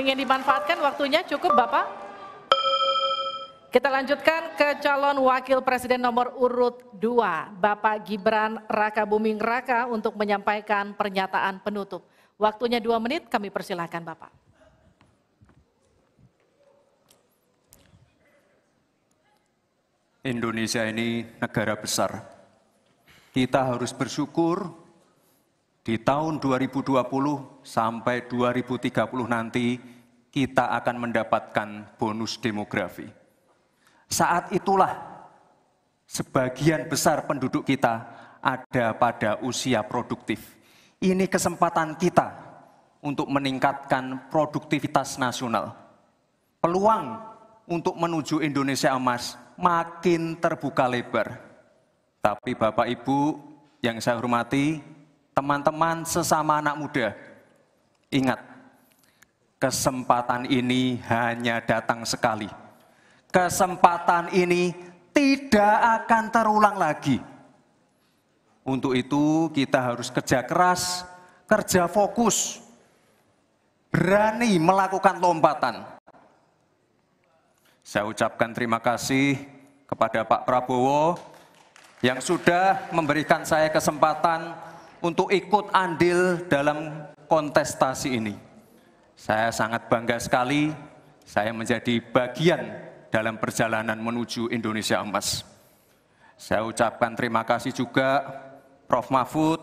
ingin dimanfaatkan waktunya cukup Bapak? Kita lanjutkan ke calon wakil presiden nomor urut 2, Bapak Gibran Raka Buming Raka untuk menyampaikan pernyataan penutup. Waktunya dua menit, kami persilahkan Bapak. Indonesia ini negara besar. Kita harus bersyukur di tahun 2020 sampai 2030 nanti kita akan mendapatkan bonus demografi. Saat itulah sebagian besar penduduk kita ada pada usia produktif. Ini kesempatan kita untuk meningkatkan produktivitas nasional. Peluang untuk menuju Indonesia emas makin terbuka lebar. Tapi Bapak Ibu yang saya hormati, teman-teman sesama anak muda, ingat, kesempatan ini hanya datang sekali. Kesempatan ini tidak akan terulang lagi. Untuk itu kita harus kerja keras, kerja fokus, berani melakukan lompatan. Saya ucapkan terima kasih kepada Pak Prabowo yang sudah memberikan saya kesempatan untuk ikut andil dalam kontestasi ini. Saya sangat bangga sekali saya menjadi bagian dalam perjalanan menuju Indonesia Emas. Saya ucapkan terima kasih juga Prof. Mahfud,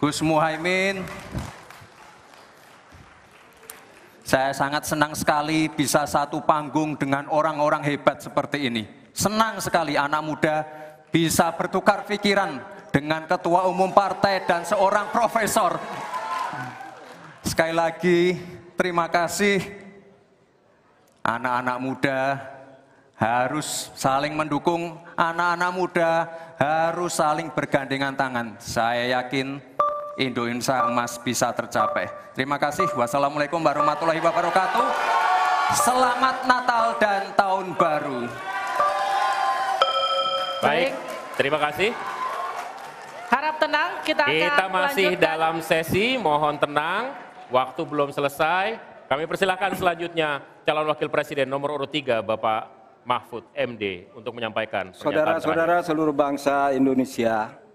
Gus Muhaimin. Saya sangat senang sekali bisa satu panggung dengan orang-orang hebat seperti ini. Senang sekali anak muda bisa bertukar pikiran dengan ketua umum partai dan seorang profesor. Sekali lagi, terima kasih. Anak-anak muda harus saling mendukung, anak-anak muda harus saling bergandengan tangan. Saya yakin Indonesia emas bisa tercapai. Terima kasih. Wassalamualaikum warahmatullahi wabarakatuh. Selamat Natal dan Tahun Baru. Baik, terima kasih tenang, kita akan Kita masih dalam sesi, mohon tenang. Waktu belum selesai. Kami persilahkan selanjutnya calon wakil presiden nomor urut 3 Bapak Mahfud MD untuk menyampaikan Saudara-saudara seluruh bangsa Indonesia,